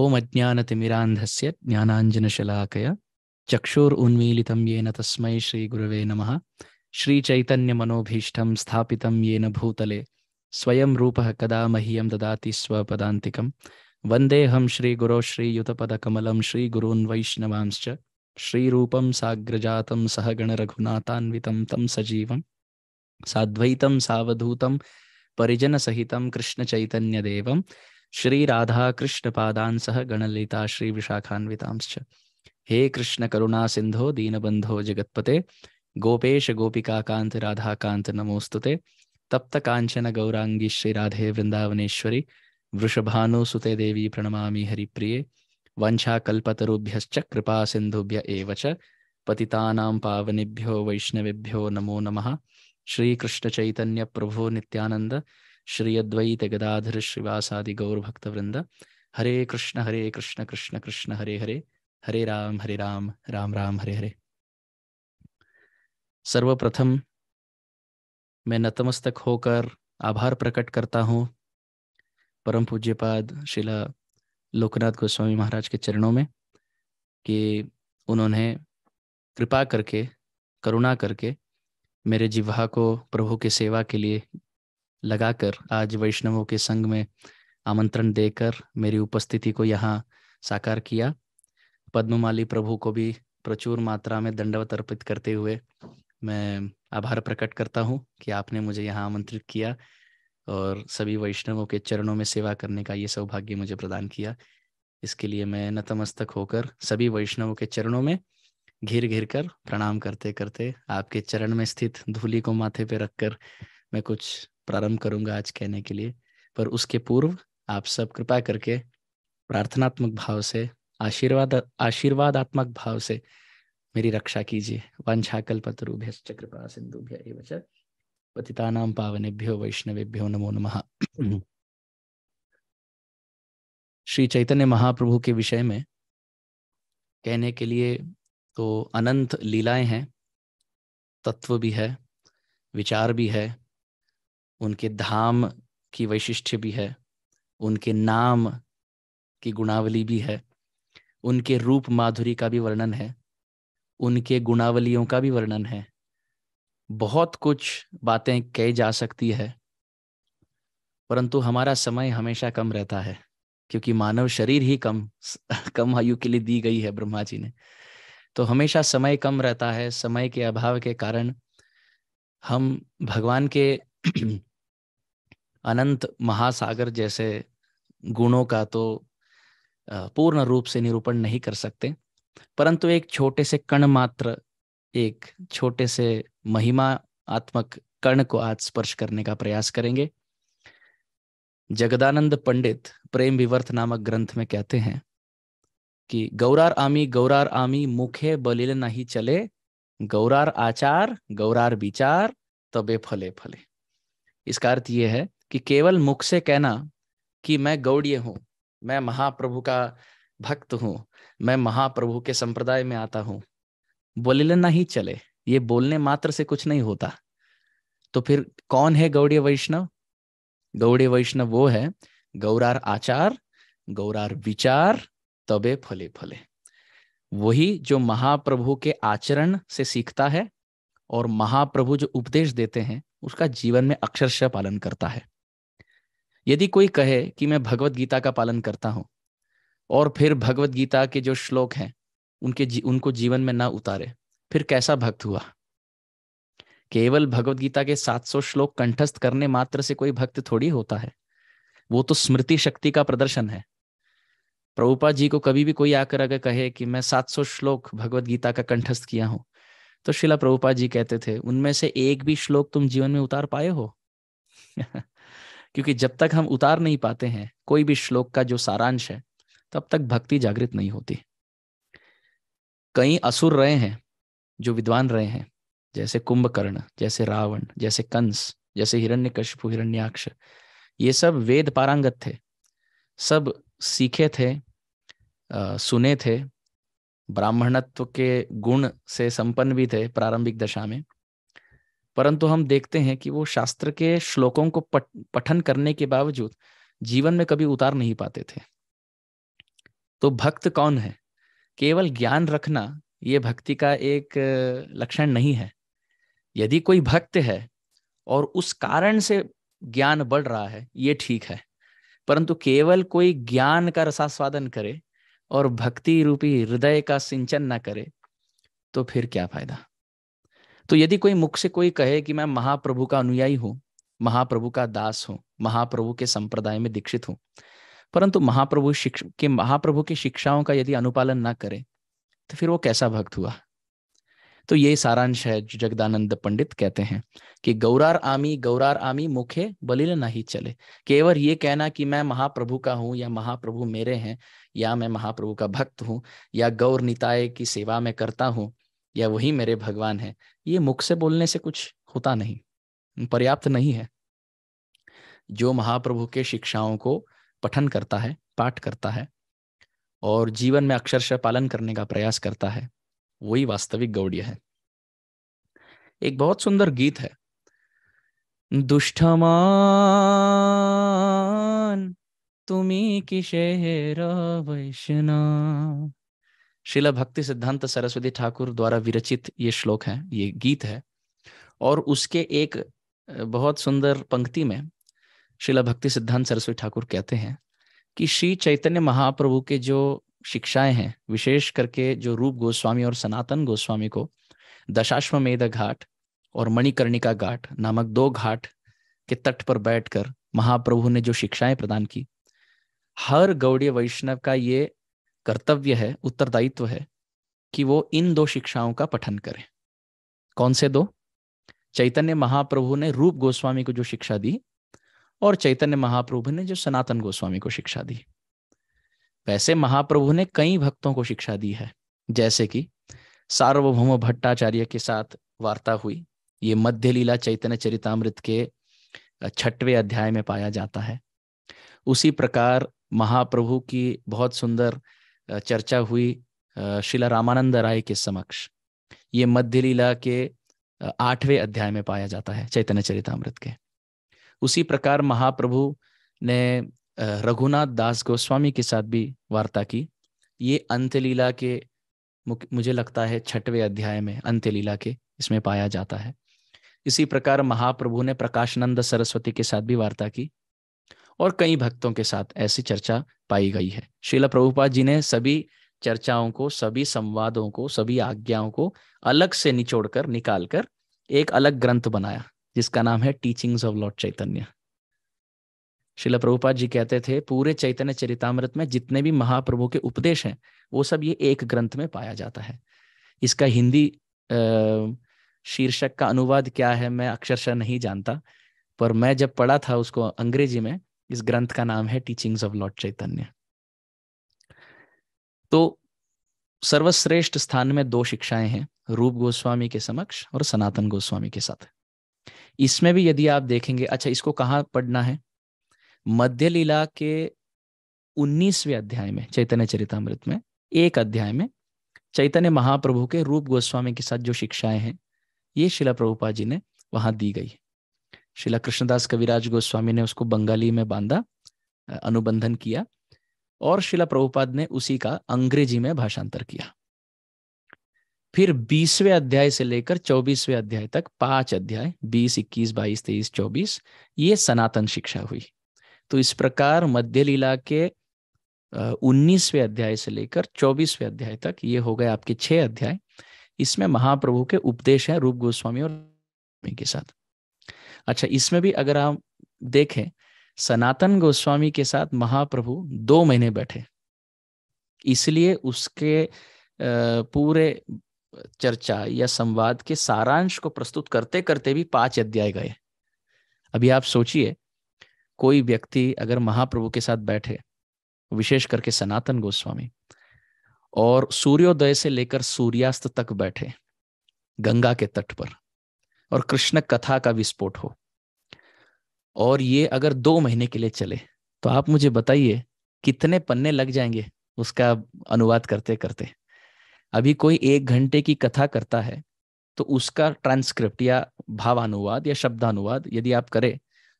ओम अज्ञानतिमिरान्धस्य ज्ञानाञ्जनशलाकय चक्षुरुन्मीलितं येन तस्मै श्रीगुरवे नमः श्रीचैतन्यमनोभीष्टं स्थापितं येन भूतले स्वयं रूपः कदा मह्यं ददाति स्वपदान्तिकं वन्देऽहं श्रीगुरो श्रीयुतपदकमलं श्रीगुरून् वैष्णवांश्च श्रीरूपं साग्रजातं सहगणरघुनाथान्वितं तं सजीवं साद्वैतं सावधूतं परिजनसहितं कृष्णचैतन्यदेवं श्री राधा कृष्ण पादान सह गणलिता श्री विशाखान्वितांश्च हे कृष्ण करुणा सिंधो दीनबंधो जगतपते गोपेश गोपिका कांत राधा कांत नमोस्तुते तप्त कांचन गौरांगी श्री राधे वृंदावनेश्वरी वृषभानुसुते देवी प्रणमा हरिप्रिय वंशाकल्पतरुभ्यश्च कृपा सिंधुभ्य एव च पतितानां पावनेभ्यो वैष्णवेभ्यो नमो चैतन्य प्रभो निनंद श्री अद्वैत गदाधर श्रीवासादि गौर भक्त वृंद हरे कृष्ण हरे कृष्ण कृष्ण कृष्ण हरे हरे हरे राम हरे राम राम राम हरे हरे सर्वप्रथम मैं नतमस्तक होकर आभार प्रकट करता हूँ परम पूज्यपाद शिला लोकनाथ गोस्वामी महाराज के चरणों में कि उन्होंने कृपा करके करुणा करके मेरे जिह्वा को प्रभु के सेवा के लिए लगाकर आज वैष्णवों के संग में आमंत्रण देकर मेरी उपस्थिति को यहाँ साकार किया पद्ममाली प्रभु को भी प्रचुर मात्रा में दंडवत अर्पित करते हुए मैं आभार प्रकट करता हूँ कि आपने मुझे यहाँ आमंत्रित किया और सभी वैष्णवों के चरणों में सेवा करने का ये सौभाग्य मुझे प्रदान किया इसके लिए मैं नतमस्तक होकर सभी वैष्णवों के चरणों में घिर घिर कर प्रणाम करते करते आपके चरण में स्थित धूली को माथे पे रखकर मैं कुछ प्रारंभ करूंगा आज कहने के लिए पर उसके पूर्व आप सब कृपा करके प्रार्थनात्मक भाव से आशीर्वाद आशीर्वादात्मक भाव से मेरी रक्षा कीजिए वांछाकल्पतरूभ्य कृपा सिंधुभ्य पतितानाम पावनेभ्यो वैष्णवेभ्यो नमो नम श्री चैतन्य महाप्रभु के विषय में कहने के लिए तो अनंत लीलाएं हैं तत्व भी है विचार भी है उनके धाम की वैशिष्ट्य भी है उनके नाम की गुणावली भी है उनके रूप माधुरी का भी वर्णन है उनके गुणावलियों का भी वर्णन है बहुत कुछ बातें कही जा सकती है परंतु हमारा समय हमेशा कम रहता है क्योंकि मानव शरीर ही कम कम आयु के लिए दी गई है ब्रह्मा जी ने तो हमेशा समय कम रहता है समय के अभाव के कारण हम भगवान के अनंत महासागर जैसे गुणों का तो पूर्ण रूप से निरूपण नहीं कर सकते परंतु एक छोटे से कण मात्र एक छोटे से महिमा आत्मक कर्ण को आज स्पर्श करने का प्रयास करेंगे जगदानंद पंडित प्रेम विवर्थ नामक ग्रंथ में कहते हैं कि गौरार आमी गौरार आमी मुखे बलिल नहीं चले गौरार आचार गौरार विचार तबे फले फले इसका अर्थ यह है कि केवल मुख से कहना कि मैं गौड़ीय हूं मैं महाप्रभु का भक्त हूं मैं महाप्रभु के संप्रदाय में आता हूं बोले ही चले ये बोलने मात्र से कुछ नहीं होता तो फिर कौन है गौड़ीय वैष्णव गौड़ीय वैष्णव वो है गौरार आचार गौरार विचार तबे फले फले वही जो महाप्रभु के आचरण से सीखता है और महाप्रभु जो उपदेश देते हैं उसका जीवन में अक्षरशः पालन करता है यदि कोई कहे कि मैं भगवत गीता का पालन करता हूं और फिर भगवत गीता के जो श्लोक हैं उनके जी, उनको जीवन में ना उतारे फिर कैसा भक्त हुआ केवल भगवत गीता के 700 श्लोक कंठस्थ करने मात्र से कोई भक्त थोड़ी होता है वो तो स्मृति शक्ति का प्रदर्शन है प्रभुपा जी को कभी भी कोई आकर अगर कहे कि मैं 700 श्लोक भगवत गीता का कंठस्थ किया हूं तो शिला प्रभुपा जी कहते थे उनमें से एक भी श्लोक तुम जीवन में उतार पाए हो क्योंकि जब तक हम उतार नहीं पाते हैं कोई भी श्लोक का जो सारांश है तब तक भक्ति जागृत नहीं होती कई असुर रहे हैं जो विद्वान रहे हैं जैसे कुंभकर्ण जैसे रावण जैसे कंस जैसे हिरण्यकश्यप हिरण्याक्ष ये सब वेद पारंगत थे सब सीखे थे आ, सुने थे ब्राह्मणत्व के गुण से संपन्न भी थे प्रारंभिक दशा में परंतु हम देखते हैं कि वो शास्त्र के श्लोकों को पठ, पठन करने के बावजूद जीवन में कभी उतार नहीं पाते थे तो भक्त कौन है केवल ज्ञान रखना ये भक्ति का एक लक्षण नहीं है यदि कोई भक्त है और उस कारण से ज्ञान बढ़ रहा है ये ठीक है परंतु केवल कोई ज्ञान का रसास्वादन करे और भक्ति रूपी हृदय का सिंचन ना करे तो फिर क्या फायदा तो यदि कोई मुख से कोई कहे कि मैं महाप्रभु का अनुयायी हूं महाप्रभु का दास हूं महाप्रभु के संप्रदाय में दीक्षित हूं परंतु महाप्रभु के महाप्रभु की शिक्षाओं का यदि अनुपालन ना करे तो फिर वो कैसा भक्त हुआ तो ये सारांश है जो जगदानंद पंडित कहते हैं कि गौरार आमी गौरार आमी मुखे बलिल नहीं चले केवल ये कहना कि मैं महाप्रभु का हूँ या महाप्रभु मेरे हैं या मैं महाप्रभु का भक्त हूँ या गौर निताय की सेवा में करता हूँ या वही मेरे भगवान है ये मुख से बोलने से कुछ होता नहीं पर्याप्त नहीं है जो महाप्रभु के शिक्षाओं को पठन करता है पाठ करता है और जीवन में अक्षरशः पालन करने का प्रयास करता है वही वास्तविक गौड़ है एक बहुत सुंदर गीत है दुष्टमान तुम्हें किशे वैष्णव शिला भक्ति सिद्धांत सरस्वती ठाकुर द्वारा विरचित ये श्लोक है ये गीत है और उसके एक बहुत सुंदर पंक्ति में शिला भक्ति सिद्धांत सरस्वती ठाकुर कहते हैं कि श्री चैतन्य महाप्रभु के जो शिक्षाएं हैं विशेष करके जो रूप गोस्वामी और सनातन गोस्वामी को दशाश्वमेध घाट और मणिकर्णिका घाट नामक दो घाट के तट पर बैठकर महाप्रभु ने जो शिक्षाएं प्रदान की हर गौड़ी वैष्णव का ये कर्तव्य है उत्तरदायित्व है कि वो इन दो शिक्षाओं का पठन करें कौन से दो चैतन्य महाप्रभु ने रूप गोस्वामी को जो शिक्षा दी और चैतन्य महाप्रभु ने जो सनातन गोस्वामी को शिक्षा दी वैसे महाप्रभु ने कई भक्तों को शिक्षा दी है जैसे कि सार्वभौम भट्टाचार्य के साथ वार्ता हुई ये मध्य लीला चैतन्य चरितमृत के छठवें अध्याय में पाया जाता है उसी प्रकार महाप्रभु की बहुत सुंदर चर्चा हुई शिला रामानंद राय के समक्ष ये मध्य लीला के आठवें अध्याय में पाया जाता है चैतन्य चरितमृत के उसी प्रकार महाप्रभु ने रघुनाथ दास गोस्वामी के साथ भी वार्ता की ये अंत्यलीला के मुझे लगता है छठवें अध्याय में अंत्यलीला के इसमें पाया जाता है इसी प्रकार महाप्रभु ने प्रकाशनंद सरस्वती के साथ भी वार्ता की और कई भक्तों के साथ ऐसी चर्चा पाई गई है शिला प्रभुपाद जी ने सभी चर्चाओं को सभी संवादों को सभी आज्ञाओं को अलग से निचोड़कर निकालकर एक अलग ग्रंथ बनाया जिसका नाम है टीचिंग्स ऑफ लॉर्ड चैतन्य शिला प्रभुपाद जी कहते थे पूरे चैतन्य चरितमृत में जितने भी महाप्रभु के उपदेश हैं वो सब ये एक ग्रंथ में पाया जाता है इसका हिंदी शीर्षक का अनुवाद क्या है मैं अक्षरशः नहीं जानता पर मैं जब पढ़ा था उसको अंग्रेजी में इस ग्रंथ का नाम है टीचिंग्स ऑफ लॉर्ड चैतन्य तो सर्वश्रेष्ठ स्थान में दो शिक्षाएं हैं रूप गोस्वामी के समक्ष और सनातन गोस्वामी के साथ इसमें भी यदि आप देखेंगे अच्छा इसको कहाँ पढ़ना है मध्य लीला के उन्नीसवें अध्याय में चैतन्य चरितमृत में एक अध्याय में चैतन्य महाप्रभु के रूप गोस्वामी के साथ जो शिक्षाएं हैं ये शिला प्रभुपा जी ने वहां दी गई शिला कृष्णदास कविराज गोस्वामी ने उसको बंगाली में बांधा अनुबंधन किया और शिला प्रभुपाद ने उसी का अंग्रेजी में भाषांतर किया फिर बीसवें अध्याय से लेकर चौबीसवें अध्याय तक पांच अध्याय बीस इक्कीस बाईस तेईस चौबीस ये सनातन शिक्षा हुई तो इस प्रकार मध्य लीला के उन्नीसवें अध्याय से लेकर चौबीसवें अध्याय तक ये हो गए आपके छह अध्याय इसमें महाप्रभु के उपदेश हैं रूप गोस्वामी और के साथ अच्छा इसमें भी अगर आप देखें सनातन गोस्वामी के साथ महाप्रभु दो महीने बैठे इसलिए उसके पूरे चर्चा या संवाद के सारांश को प्रस्तुत करते करते भी पांच अध्याय गए अभी आप सोचिए कोई व्यक्ति अगर महाप्रभु के साथ बैठे विशेष करके सनातन गोस्वामी और सूर्योदय से लेकर सूर्यास्त तक बैठे गंगा के तट पर और कृष्ण कथा का विस्फोट हो और ये अगर दो महीने के लिए चले तो आप मुझे बताइए कितने पन्ने लग जाएंगे उसका अनुवाद करते करते अभी कोई एक घंटे की कथा करता है तो उसका ट्रांसक्रिप्ट या भावानुवाद या शब्दानुवाद यदि आप करें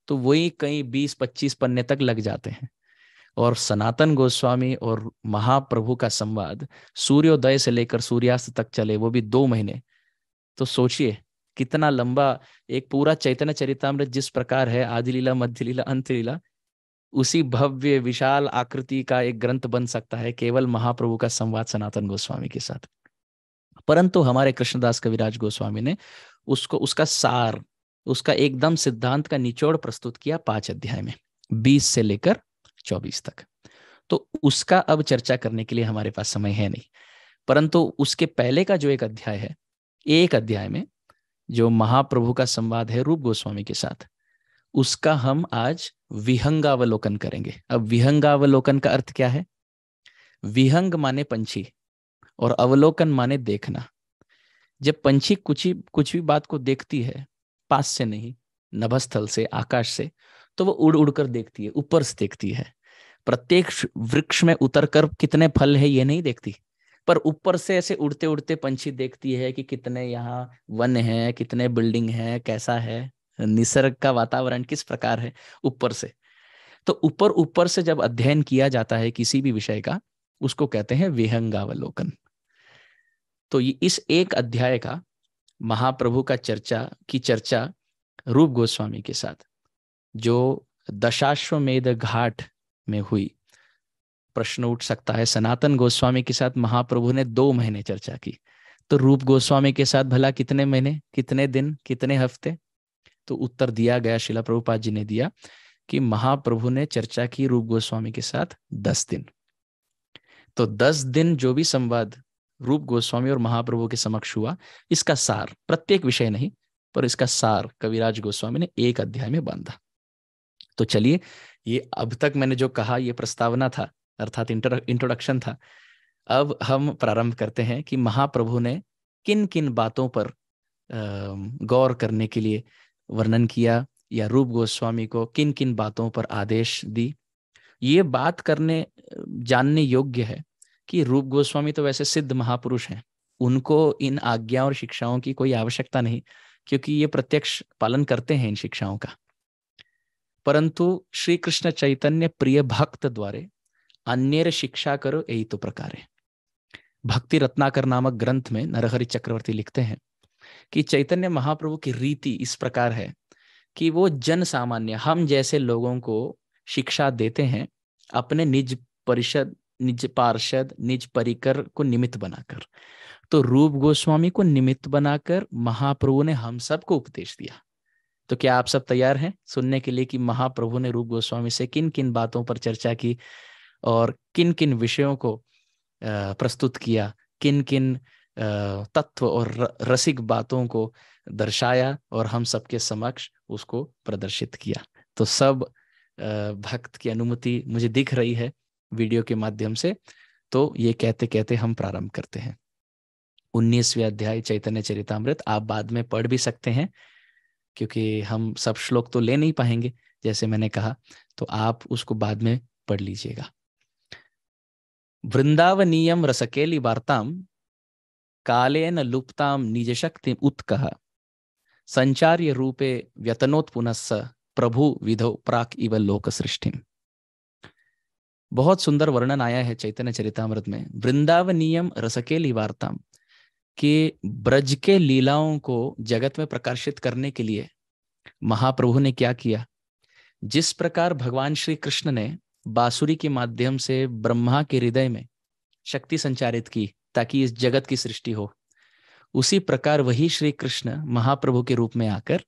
तो वही कई बीस पच्चीस पन्ने तक लग जाते हैं और सनातन गोस्वामी और महाप्रभु का संवाद सूर्योदय से लेकर सूर्यास्त तक चले वो भी दो महीने तो सोचिए कितना लंबा एक पूरा चैतन्य चरितमृत जिस प्रकार है आदि लीला मध्य लीला अंत लीला उसी भव्य विशाल आकृति का एक ग्रंथ बन सकता है केवल महाप्रभु का संवाद सनातन गोस्वामी के साथ परंतु हमारे कृष्णदास कविराज गोस्वामी ने उसको उसका सार उसका एकदम सिद्धांत का निचोड़ प्रस्तुत किया पांच अध्याय में बीस से लेकर चौबीस तक तो उसका अब चर्चा करने के लिए हमारे पास समय है नहीं परंतु उसके पहले का जो एक अध्याय है एक अध्याय में जो महाप्रभु का संवाद है रूप गोस्वामी के साथ उसका हम आज विहंगावलोकन करेंगे अब विहंगावलोकन का अर्थ क्या है विहंग माने पंछी और अवलोकन माने देखना जब पंछी कुछ ही कुछ भी बात को देखती है पास से नहीं नभस्थल से आकाश से तो वो उड़ उड़कर देखती है ऊपर से देखती है प्रत्येक वृक्ष में उतरकर कितने फल है ये नहीं देखती पर ऊपर से ऐसे उड़ते उड़ते पंछी देखती है कि कितने यहाँ वन है कितने बिल्डिंग है कैसा है निसर्ग का वातावरण किस प्रकार है ऊपर से तो ऊपर ऊपर से जब अध्ययन किया जाता है किसी भी विषय का उसको कहते हैं विहंगावलोकन तो ये इस एक अध्याय का महाप्रभु का चर्चा की चर्चा रूप गोस्वामी के साथ जो दशाश्वमेध घाट में हुई प्रश्न उठ सकता है सनातन गोस्वामी के साथ महाप्रभु ने दो महीने चर्चा की तो रूप गोस्वामी के साथ भला कितने महीने कितने दिन कितने हफ्ते तो उत्तर दिया गया शिला प्रभुपाद जी ने दिया कि महाप्रभु ने चर्चा की रूप गोस्वामी के साथ दस दिन तो दस दिन जो भी संवाद रूप गोस्वामी और महाप्रभु के समक्ष हुआ इसका सार प्रत्येक विषय नहीं पर इसका सार कविराज गोस्वामी ने एक अध्याय में बांधा तो चलिए ये अब तक मैंने जो कहा यह प्रस्तावना था अर्थात इंट्रोडक्शन था अब हम प्रारंभ करते हैं कि महाप्रभु ने किन किन बातों पर गौर करने के लिए वर्णन किया या रूप गोस्वामी को किन किन बातों पर आदेश दी ये बात करने जानने योग्य है कि रूप गोस्वामी तो वैसे सिद्ध महापुरुष हैं उनको इन आज्ञा और शिक्षाओं की कोई आवश्यकता नहीं क्योंकि ये प्रत्यक्ष पालन करते हैं इन शिक्षाओं का परंतु श्री कृष्ण चैतन्य प्रिय भक्त द्वारे अन्य शिक्षा करो यही तो प्रकार है भक्ति रत्नाकर नामक ग्रंथ में नरहरि चक्रवर्ती लिखते हैं कि चैतन्य महाप्रभु की रीति इस प्रकार है कि वो जन सामान्य हम जैसे लोगों को शिक्षा देते हैं अपने निज परिषद निज पार्षद निज परिकर को निमित्त बनाकर तो रूप गोस्वामी को निमित्त बनाकर महाप्रभु ने हम सबको उपदेश दिया तो क्या आप सब तैयार हैं सुनने के लिए कि महाप्रभु ने रूप गोस्वामी से किन किन बातों पर चर्चा की और किन किन विषयों को प्रस्तुत किया किन किन तत्व और रसिक बातों को दर्शाया और हम सबके समक्ष उसको प्रदर्शित किया तो सब भक्त की अनुमति मुझे दिख रही है वीडियो के माध्यम से तो ये कहते कहते हम प्रारंभ करते हैं उन्नीसवें अध्याय चैतन्य चरितमृत आप बाद में पढ़ भी सकते हैं क्योंकि हम सब श्लोक तो ले नहीं पाएंगे जैसे मैंने कहा तो आप उसको बाद में पढ़ लीजिएगा वृन्दावनीयं रसकेली वार्तां कालेन लुप्तां संचार्य रूपे सञ्चार्यरूपे स प्रभु विधौ प्राक इव लोक सृष्टि बहुत सुंदर वर्णन आया है चैतन्य चरितामृत में वृंदावनीयम रसकेली वार्ताम के ब्रज के लीलाओं को जगत में प्रकाशित करने के लिए महाप्रभु ने क्या किया जिस प्रकार भगवान श्री कृष्ण ने बासुरी के माध्यम से ब्रह्मा के हृदय में शक्ति संचारित की ताकि इस जगत की सृष्टि हो उसी प्रकार वही श्री कृष्ण महाप्रभु के रूप में आकर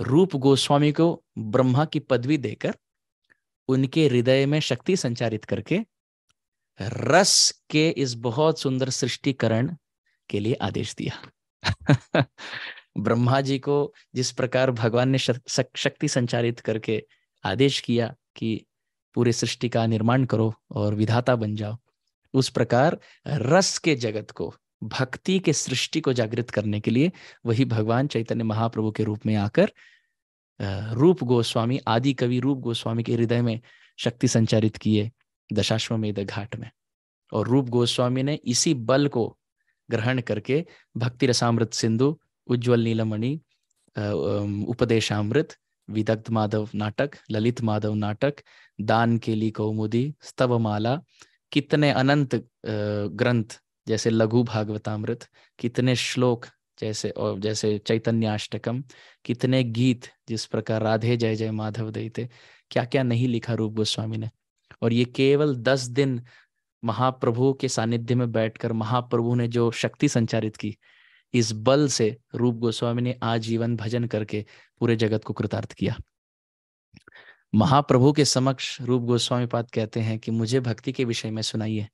रूप गोस्वामी को ब्रह्मा की पदवी देकर उनके हृदय में शक्ति संचारित करके रस के इस बहुत सुंदर सृष्टिकरण के लिए आदेश दिया ब्रह्मा जी को जिस प्रकार भगवान ने शक्ति संचारित करके आदेश किया कि पूरे सृष्टि का निर्माण करो और विधाता बन जाओ उस प्रकार रस के जगत को भक्ति के सृष्टि को जागृत करने के लिए वही भगवान चैतन्य महाप्रभु के रूप में आकर रूप गोस्वामी आदि कवि रूप गोस्वामी के हृदय में शक्ति संचारित किए दशाश्वमेध घाट में और रूप गोस्वामी ने इसी बल को ग्रहण करके भक्ति रसामृत सिंधु उज्ज्वल नीलमणि उपदेशामृत विदग्ध माधव नाटक ललित माधव नाटक दान के लिए कौमुदी स्तवमाला कितने अनंत ग्रंथ जैसे लघु भागवतामृत कितने श्लोक जैसे और जैसे चैतन्याष्टकम कितने गीत जिस प्रकार राधे जय जय माधव देते क्या क्या नहीं लिखा रूप गोस्वामी ने और ये केवल दस दिन महाप्रभु के सानिध्य में बैठकर महाप्रभु ने जो शक्ति संचारित की इस बल से रूप गोस्वामी ने आजीवन भजन करके पूरे जगत को कृतार्थ किया महाप्रभु के समक्ष रूप गोस्वामी पाद कहते हैं कि मुझे भक्ति के विषय में सुनाइए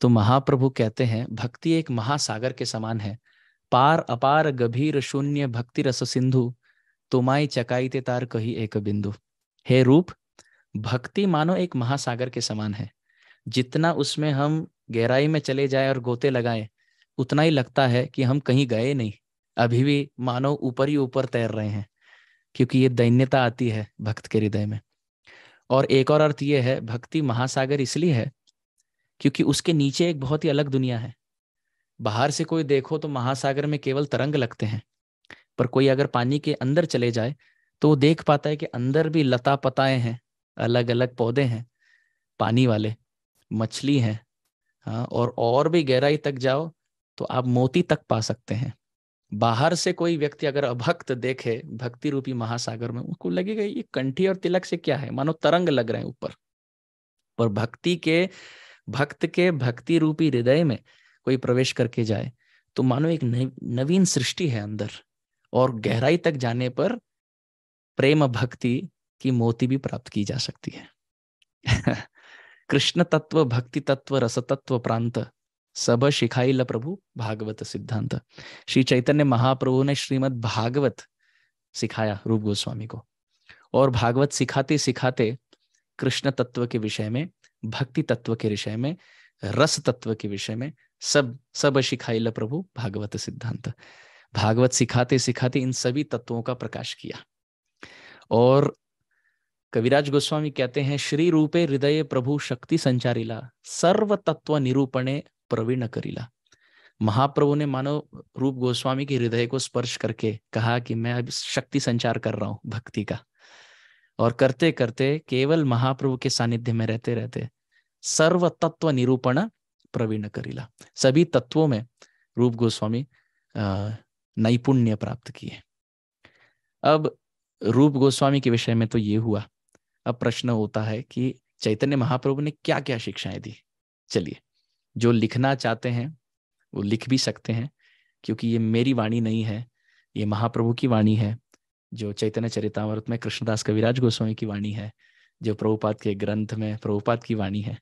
तो महाप्रभु कहते हैं भक्ति एक महासागर के समान है पार अपार गभीर शून्य भक्ति रस सिंधु तुमाई चकाई ते तार कही एक बिंदु हे रूप भक्ति मानो एक महासागर के समान है जितना उसमें हम गहराई में चले जाए और गोते लगाए उतना ही लगता है कि हम कहीं गए नहीं अभी भी मानव ऊपर ही ऊपर तैर रहे हैं क्योंकि ये दैन्यता आती है भक्त के हृदय में और एक और अर्थ ये है भक्ति महासागर इसलिए है क्योंकि उसके नीचे एक बहुत ही अलग दुनिया है बाहर से कोई देखो तो महासागर में केवल तरंग लगते हैं पर कोई अगर पानी के अंदर चले जाए तो वो देख पाता है कि अंदर भी लता पताए हैं अलग अलग पौधे हैं पानी वाले मछली हैं हाँ और और भी गहराई तक जाओ तो आप मोती तक पा सकते हैं बाहर से कोई व्यक्ति अगर अभक्त देखे भक्ति रूपी महासागर में उनको लगेगा ये कंठी और तिलक से क्या है मानो तरंग लग रहे हैं ऊपर और भक्ति के भक्त के भक्ति रूपी हृदय में कोई प्रवेश करके जाए तो मानो एक नवीन सृष्टि है अंदर और गहराई तक जाने पर प्रेम भक्ति की मोती भी प्राप्त की जा सकती है कृष्ण तत्व भक्ति तत्व रस तत्व प्रांत सब ल प्रभु भागवत सिद्धांत श्री चैतन्य महाप्रभु ने श्रीमद भागवत सिखाया रूप गोस्वामी को और भागवत सिखाते सिखाते कृष्ण तत्व के विषय में भक्ति तत्व के विषय में रस तत्व के विषय में सब सब ल प्रभु भागवत सिद्धांत भागवत सिखाते सिखाते इन सभी तत्वों का प्रकाश किया और कविराज गोस्वामी कहते हैं श्री रूपे हृदय प्रभु शक्ति संचारिला सर्व तत्व निरूपणे प्रवीण करीला महाप्रभु ने मानव रूप गोस्वामी के हृदय को स्पर्श करके कहा कि मैं अब शक्ति संचार कर रहा हूं भक्ति का और करते करते केवल महाप्रभु के सानिध्य में रहते रहते सर्व तत्व निरूपण प्रवीण करीला सभी तत्वों में रूप गोस्वामी नैपुण्य प्राप्त किए अब रूप गोस्वामी के विषय में तो ये हुआ अब प्रश्न होता है कि चैतन्य महाप्रभु ने क्या क्या शिक्षाएं दी चलिए जो लिखना चाहते हैं वो लिख भी सकते हैं क्योंकि ये मेरी वाणी नहीं है ये महाप्रभु की वाणी है जो चैतन्य चरितमृत में कृष्णदास कविराज गोस्वामी की वाणी है जो प्रभुपाद के ग्रंथ में प्रभुपाद की वाणी है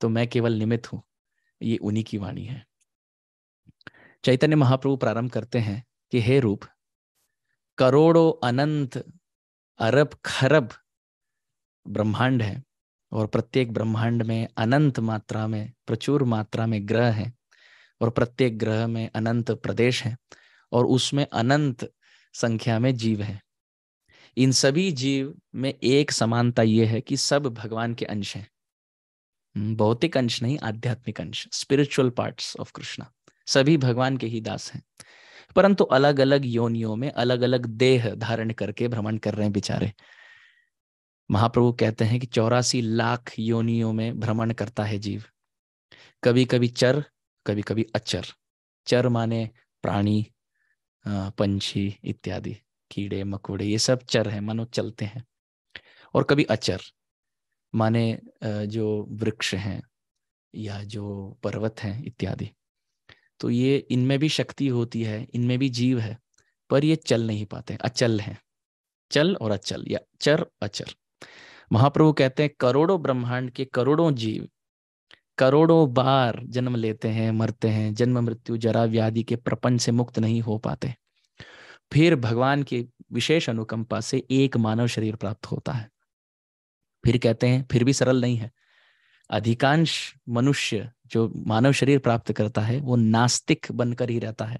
तो मैं केवल निमित्त हूँ ये उन्हीं की वाणी है चैतन्य महाप्रभु प्रारंभ करते हैं कि हे रूप करोड़ों अनंत अरब खरब ब्रह्मांड है और प्रत्येक ब्रह्मांड में अनंत मात्रा में प्रचुर मात्रा में ग्रह हैं और प्रत्येक ग्रह में अनंत प्रदेश हैं और उसमें अनंत संख्या में जीव हैं इन सभी जीव में एक समानता यह है कि सब भगवान के अंश हैं हम्म, भौतिक अंश नहीं आध्यात्मिक अंश स्पिरिचुअल पार्ट्स ऑफ कृष्णा सभी भगवान के ही दास हैं परंतु अलग अलग योनियों में अलग अलग देह धारण करके भ्रमण कर रहे हैं बेचारे महाप्रभु कहते हैं कि चौरासी लाख योनियों में भ्रमण करता है जीव कभी कभी चर कभी कभी अचर चर माने प्राणी पंछी इत्यादि कीड़े मकोड़े ये सब चर हैं मानो चलते हैं और कभी अचर माने जो वृक्ष हैं या जो पर्वत हैं इत्यादि तो ये इनमें भी शक्ति होती है इनमें भी जीव है पर ये चल नहीं पाते अचल हैं चल और अचल या चर अचर महाप्रभु कहते हैं करोड़ों ब्रह्मांड के करोड़ों जीव करोड़ों बार जन्म लेते हैं मरते हैं जन्म मृत्यु जरा व्याधि के प्रपंच से मुक्त नहीं हो पाते फिर भगवान की विशेष अनुकंपा से एक मानव शरीर प्राप्त होता है फिर कहते हैं फिर भी सरल नहीं है अधिकांश मनुष्य जो मानव शरीर प्राप्त करता है वो नास्तिक बनकर ही रहता है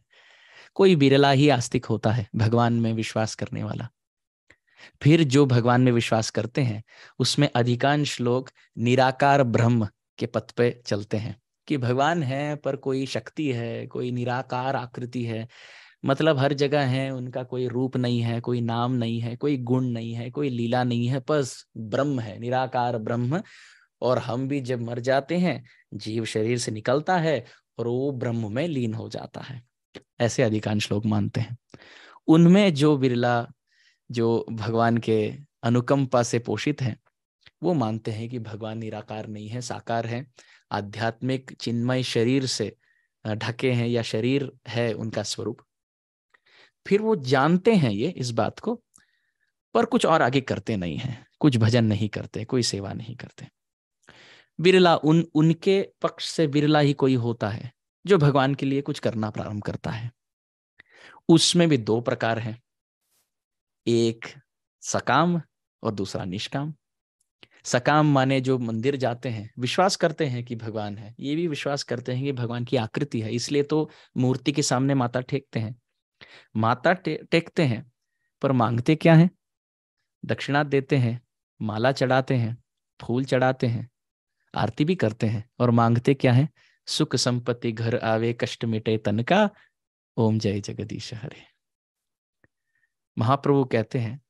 कोई बिरला ही आस्तिक होता है भगवान में विश्वास करने वाला फिर जो भगवान में विश्वास करते हैं उसमें अधिकांश लोग निराकार ब्रह्म के पथ पे चलते हैं कि भगवान है पर कोई शक्ति है कोई निराकार आकृति है मतलब हर जगह है उनका कोई रूप नहीं है कोई नाम नहीं है कोई गुण नहीं है कोई लीला नहीं है बस ब्रह्म है निराकार ब्रह्म और हम भी जब मर जाते हैं जीव शरीर से निकलता है और वो ब्रह्म में लीन हो जाता है ऐसे अधिकांश लोग मानते हैं उनमें जो बिरला जो भगवान के अनुकंपा से पोषित हैं वो मानते हैं कि भगवान निराकार नहीं है साकार है आध्यात्मिक चिन्मय शरीर से ढके हैं या शरीर है उनका स्वरूप फिर वो जानते हैं ये इस बात को पर कुछ और आगे करते नहीं है कुछ भजन नहीं करते कोई सेवा नहीं करते बिरला उन उनके पक्ष से बिरला ही कोई होता है जो भगवान के लिए कुछ करना प्रारंभ करता है उसमें भी दो प्रकार हैं एक सकाम और दूसरा निष्काम सकाम माने जो मंदिर जाते हैं विश्वास करते हैं कि भगवान है ये भी विश्वास करते हैं कि भगवान की आकृति है इसलिए तो मूर्ति के सामने माता टेकते हैं माता टेकते हैं पर मांगते क्या है दक्षिणा देते हैं माला चढ़ाते हैं फूल चढ़ाते हैं आरती भी करते हैं और मांगते क्या है सुख संपत्ति घर आवे कष्ट मिटे तन का ओम जय जगदीश हरे महाप्रभु कहते हैं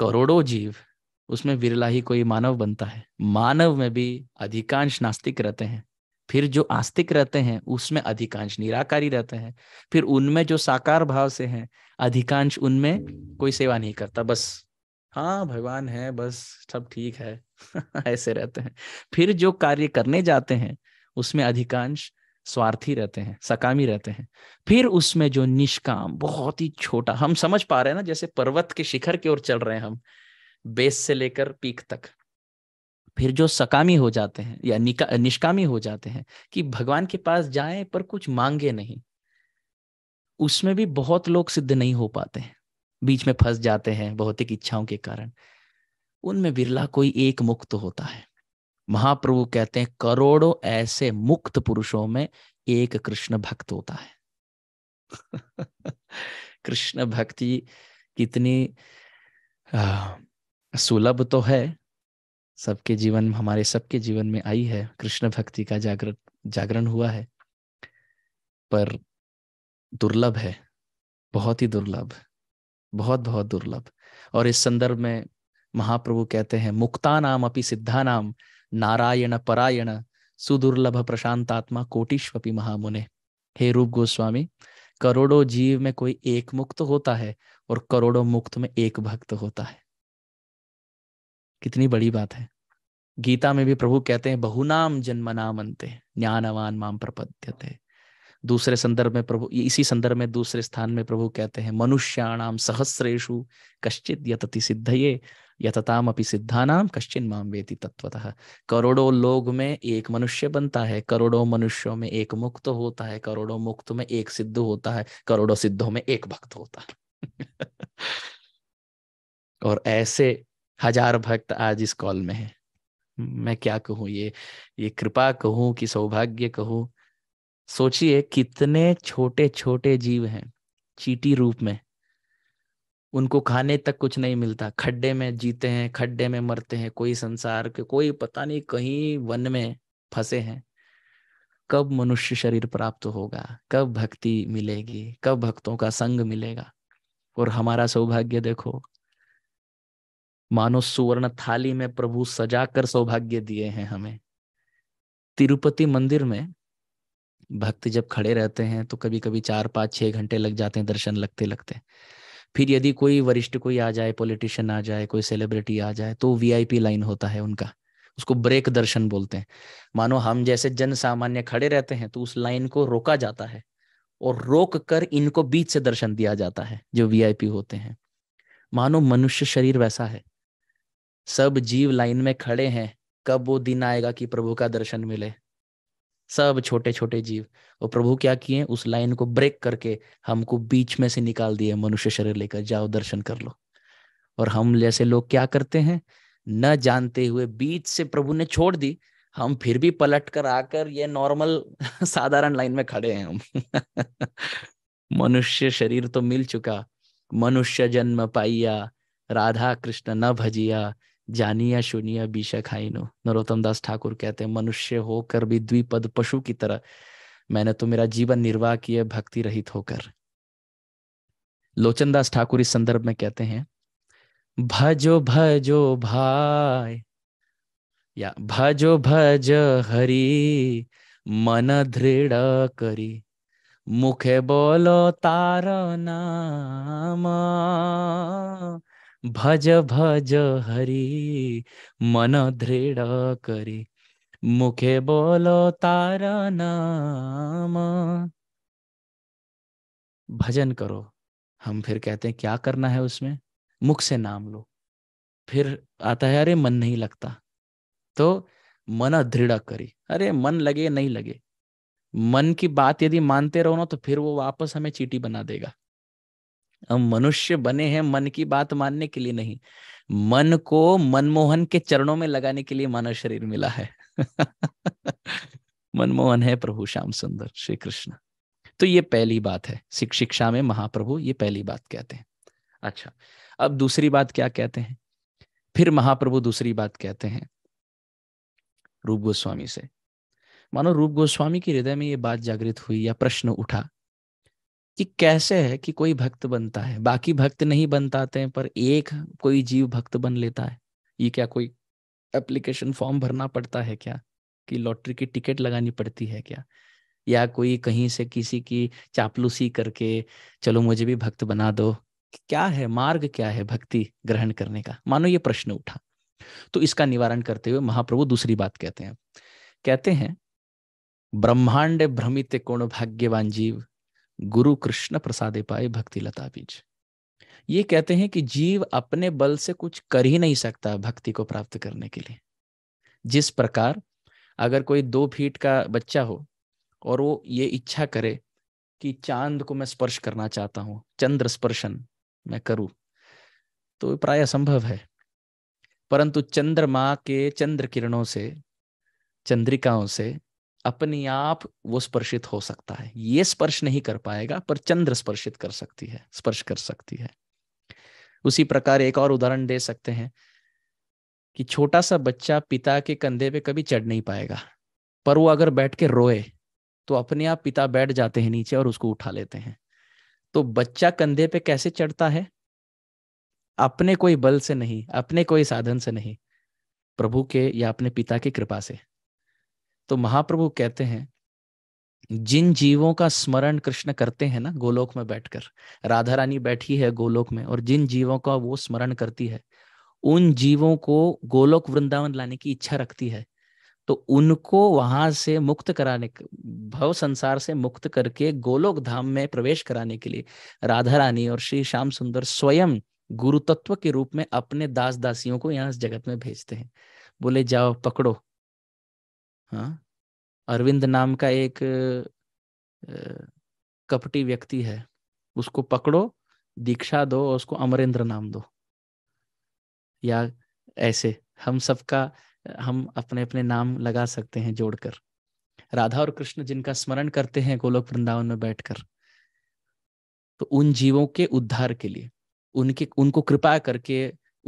करोड़ों जीव उसमें विरला ही कोई मानव बनता है मानव में भी अधिकांश नास्तिक रहते हैं फिर जो आस्तिक रहते हैं उसमें अधिकांश निराकारी रहते हैं फिर उनमें जो साकार भाव से हैं अधिकांश उनमें कोई सेवा नहीं करता बस हाँ भगवान है बस सब ठीक है ऐसे रहते हैं फिर जो कार्य करने जाते हैं उसमें अधिकांश स्वार्थी रहते हैं सकामी रहते हैं फिर उसमें जो निष्काम बहुत ही छोटा हम समझ पा रहे हैं ना जैसे पर्वत के शिखर की ओर चल रहे हैं हम बेस से लेकर पीक तक फिर जो सकामी हो जाते हैं या निष्कामी हो जाते हैं कि भगवान के पास जाएं पर कुछ मांगे नहीं उसमें भी बहुत लोग सिद्ध नहीं हो पाते हैं बीच में फंस जाते हैं भौतिक इच्छाओं के कारण उनमें बिरला कोई एक मुक्त होता है महाप्रभु कहते हैं करोड़ों ऐसे मुक्त पुरुषों में एक कृष्ण भक्त होता है कृष्ण भक्ति कितनी सुलभ तो है सबके जीवन हमारे सबके जीवन में आई है कृष्ण भक्ति का जागरण जागरण हुआ है पर दुर्लभ है बहुत ही दुर्लभ बहुत बहुत दुर्लभ और इस संदर्भ में महाप्रभु कहते हैं मुक्ता नाम अपनी सिद्धा नाम नारायण परायण सुदुर्लभ आत्मा कोटिश्वपी महामुने हे रूप गोस्वामी करोड़ों जीव में कोई एक मुक्त होता है और करोड़ों मुक्त में एक भक्त होता है कितनी बड़ी बात है गीता में भी प्रभु कहते हैं बहुनाम जन्म नाम अंते ज्ञानवान माम प्रपद्यते दूसरे संदर्भ में प्रभु इसी संदर्भ में दूसरे स्थान में प्रभु कहते हैं मनुष्याणाम सहस्रेशु कश्चित यतति सिद्धये यततामपि सिद्धानाम कश्चिन माम वेति तत्वतः करोड़ों लोग में एक मनुष्य बनता है करोड़ों मनुष्यों में एक मुक्त होता है करोड़ों मुक्त में एक सिद्ध होता है करोड़ों सिद्धों में एक भक्त होता है और ऐसे हजार भक्त आज इस कॉल में है मैं क्या कहूँ ये ये कृपा कहूँ कि सौभाग्य कहूँ सोचिए कितने छोटे छोटे जीव हैं चीटी रूप में उनको खाने तक कुछ नहीं मिलता खड्डे में जीते हैं खड्डे में मरते हैं कोई संसार के कोई पता नहीं कहीं वन में फंसे हैं कब मनुष्य शरीर प्राप्त होगा कब भक्ति मिलेगी कब भक्तों का संग मिलेगा और हमारा सौभाग्य देखो मानो सुवर्ण थाली में प्रभु सजा कर सौभाग्य दिए हैं हमें तिरुपति मंदिर में भक्त जब खड़े रहते हैं तो कभी कभी चार पांच छह घंटे लग जाते हैं दर्शन लगते लगते फिर यदि कोई वरिष्ठ कोई आ जाए पॉलिटिशियन आ जाए कोई सेलिब्रिटी आ जाए तो वीआईपी लाइन होता है उनका उसको ब्रेक दर्शन बोलते हैं मानो हम जैसे जन सामान्य खड़े रहते हैं तो उस लाइन को रोका जाता है और रोक कर इनको बीच से दर्शन दिया जाता है जो वीआईपी होते हैं मानो मनुष्य शरीर वैसा है सब जीव लाइन में खड़े हैं कब वो दिन आएगा कि प्रभु का दर्शन मिले सब छोटे छोटे जीव और प्रभु क्या किए उस लाइन को ब्रेक करके हमको बीच में से निकाल दिए मनुष्य शरीर लेकर जाओ दर्शन कर लो और हम जैसे लोग क्या करते हैं न जानते हुए बीच से प्रभु ने छोड़ दी हम फिर भी पलट कर आकर ये नॉर्मल साधारण लाइन में खड़े हैं हम मनुष्य शरीर तो मिल चुका मनुष्य जन्म पाइया राधा कृष्ण न भजिया जानिया शुनिया बीशा खाइनो नरोत्तम दास ठाकुर कहते हैं मनुष्य होकर भी द्विपद पशु की तरह मैंने तो मेरा जीवन निर्वाह किया भक्ति रहित होकर लोचनदास ठाकुर इस संदर्भ में कहते हैं भजो भजो भाई या भजो भज हरी मन दृढ़ करी मुखे बोलो तार नाम भज भज हरी मन दृढ करी मुखे बोलो तार नाम भजन करो हम फिर कहते हैं क्या करना है उसमें मुख से नाम लो फिर आता है अरे मन नहीं लगता तो मन दृढ़ करी अरे मन लगे नहीं लगे मन की बात यदि मानते रहो ना तो फिर वो वापस हमें चीटी बना देगा हम मनुष्य बने हैं मन की बात मानने के लिए नहीं मन को मनमोहन के चरणों में लगाने के लिए मानव शरीर मिला है मनमोहन है प्रभु श्याम सुंदर श्री कृष्ण तो ये पहली बात है शिक्षा में महाप्रभु ये पहली बात कहते हैं अच्छा अब दूसरी बात क्या कहते हैं फिर महाप्रभु दूसरी बात कहते हैं रूप गोस्वामी से मानो रूप गोस्वामी के हृदय में ये बात जागृत हुई या प्रश्न उठा कि कैसे है कि कोई भक्त बनता है बाकी भक्त नहीं बन पाते हैं पर एक कोई जीव भक्त बन लेता है ये क्या कोई एप्लीकेशन फॉर्म भरना पड़ता है क्या कि लॉटरी की टिकट लगानी पड़ती है क्या या कोई कहीं से किसी की चापलूसी करके चलो मुझे भी भक्त बना दो क्या है मार्ग क्या है भक्ति ग्रहण करने का मानो ये प्रश्न उठा तो इसका निवारण करते हुए महाप्रभु दूसरी बात कहते हैं कहते हैं ब्रह्मांड भ्रमित कोण भाग्यवान जीव गुरु कृष्ण प्रसादे पाए भक्ति लता बीज ये कहते हैं कि जीव अपने बल से कुछ कर ही नहीं सकता भक्ति को प्राप्त करने के लिए जिस प्रकार अगर कोई दो फीट का बच्चा हो और वो ये इच्छा करे कि चांद को मैं स्पर्श करना चाहता हूं चंद्र स्पर्शन मैं करूं तो प्राय असंभव है परंतु चंद्रमा के चंद्र किरणों से चंद्रिकाओं से अपने आप वो स्पर्शित हो सकता है ये स्पर्श नहीं कर पाएगा पर चंद्र स्पर्शित कर सकती है स्पर्श कर सकती है उसी प्रकार एक और उदाहरण दे सकते हैं कि छोटा सा बच्चा पिता के कंधे पे कभी चढ़ नहीं पाएगा पर वो अगर बैठ के रोए तो अपने आप पिता बैठ जाते हैं नीचे और उसको उठा लेते हैं तो बच्चा कंधे पे कैसे चढ़ता है अपने कोई बल से नहीं अपने कोई साधन से नहीं प्रभु के या अपने पिता की कृपा से तो महाप्रभु कहते हैं जिन जीवों का स्मरण कृष्ण करते हैं ना गोलोक में बैठकर राधा रानी बैठी है गोलोक में और जिन जीवों का वो स्मरण करती है उन जीवों को गोलोक वृंदावन लाने की इच्छा रखती है तो उनको वहां से मुक्त कराने भव संसार से मुक्त करके गोलोक धाम में प्रवेश कराने के लिए राधा रानी और श्री श्याम सुंदर स्वयं गुरु तत्व के रूप में अपने दास दासियों को यहाँ जगत में भेजते हैं बोले जाओ पकड़ो हाँ अरविंद नाम का एक कपटी व्यक्ति है उसको पकड़ो दीक्षा दो और उसको अमरेंद्र नाम दो या ऐसे हम सबका हम अपने अपने नाम लगा सकते हैं जोड़कर राधा और कृष्ण जिनका स्मरण करते हैं गोलोक वृंदावन में बैठकर तो उन जीवों के उद्धार के लिए उनके उनको कृपा करके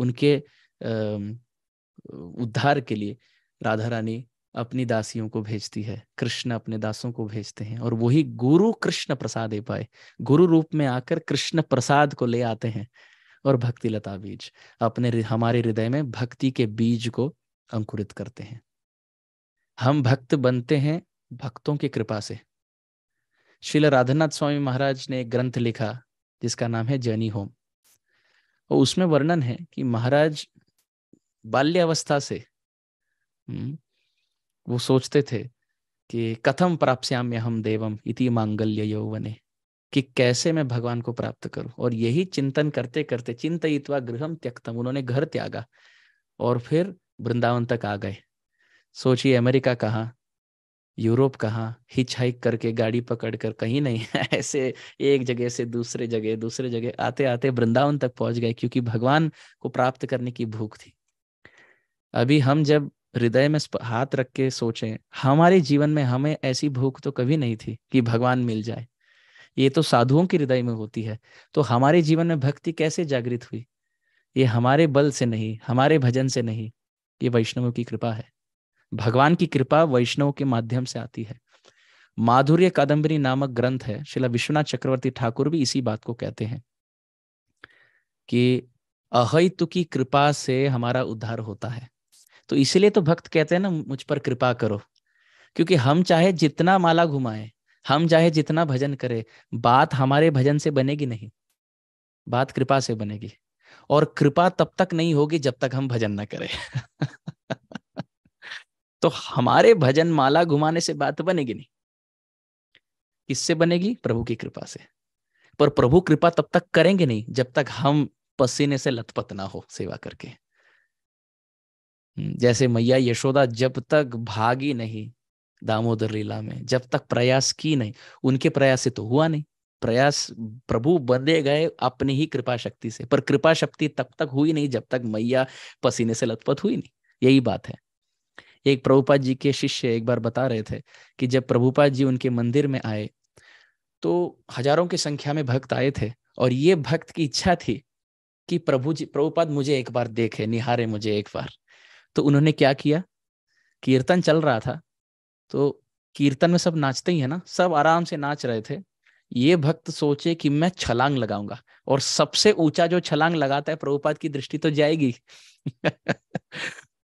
उनके अः उद्धार के लिए राधा रानी अपनी दासियों को भेजती है कृष्ण अपने दासों को भेजते हैं और वही गुरु कृष्ण प्रसाद दे पाए गुरु रूप में आकर कृष्ण प्रसाद को ले आते हैं और भक्ति लता बीज अपने हमारे हृदय में भक्ति के बीज को अंकुरित करते हैं हम भक्त बनते हैं भक्तों की कृपा से श्रील राधानाथ स्वामी महाराज ने एक ग्रंथ लिखा जिसका नाम है जर्नी होम और उसमें वर्णन है कि महाराज बाल्यावस्था से हम्म, वो सोचते थे कि कथम प्राप्स्याम्य हम देवम इति मांगल्य यौवने कि कैसे मैं भगवान को प्राप्त करूं और यही चिंतन करते करते चिंतित गृहम त्यक्तम उन्होंने घर त्यागा और फिर वृंदावन तक आ गए सोचिए अमेरिका कहाँ यूरोप कहाँ हिच हाइक करके गाड़ी पकड़ कर कहीं नहीं ऐसे एक जगह से दूसरे जगह दूसरे जगह आते आते वृंदावन तक पहुंच गए क्योंकि भगवान को प्राप्त करने की भूख थी अभी हम जब हृदय में हाथ रख के सोचें हमारे जीवन में हमें ऐसी भूख तो कभी नहीं थी कि भगवान मिल जाए ये तो साधुओं के हृदय में होती है तो हमारे जीवन में भक्ति कैसे जागृत हुई ये हमारे बल से नहीं हमारे भजन से नहीं ये वैष्णव की कृपा है भगवान की कृपा वैष्णव के माध्यम से आती है माधुर्य कादम्बरी नामक ग्रंथ है शिला विश्वनाथ चक्रवर्ती ठाकुर भी इसी बात को कहते हैं कि अहैतु की कृपा से हमारा उद्धार होता है तो इसीलिए तो भक्त कहते हैं ना मुझ पर कृपा करो क्योंकि हम चाहे जितना माला घुमाए हम चाहे जितना भजन करें बात हमारे भजन से बनेगी नहीं बात कृपा से बनेगी और कृपा तब तक नहीं होगी जब तक हम भजन ना करें तो हमारे भजन माला घुमाने से बात बनेगी नहीं किससे बनेगी प्रभु की कृपा से पर प्रभु कृपा तब तक करेंगे नहीं जब तक हम पसीने से लथपथ ना हो सेवा करके हम्म, जैसे मैया यशोदा जब तक भागी नहीं दामोदर लीला में जब तक प्रयास की नहीं उनके प्रयास से तो हुआ नहीं प्रयास प्रभु बंधे गए अपनी ही कृपा शक्ति से पर कृपा शक्ति तब तक हुई नहीं जब तक मैया पसीने से लथपथ हुई नहीं यही बात है एक प्रभुपाद जी के शिष्य एक बार बता रहे थे कि जब प्रभुपाद जी उनके मंदिर में आए तो हजारों की संख्या में भक्त आए थे और ये भक्त की इच्छा थी कि प्रभु जी प्रभुपाद मुझे एक बार देखे निहारे मुझे एक बार तो उन्होंने क्या किया कीर्तन चल रहा था तो कीर्तन में सब नाचते ही है ना सब आराम से नाच रहे थे ये भक्त सोचे कि मैं छलांग लगाऊंगा और सबसे ऊंचा जो छलांग लगाता है प्रभुपाद की दृष्टि तो जाएगी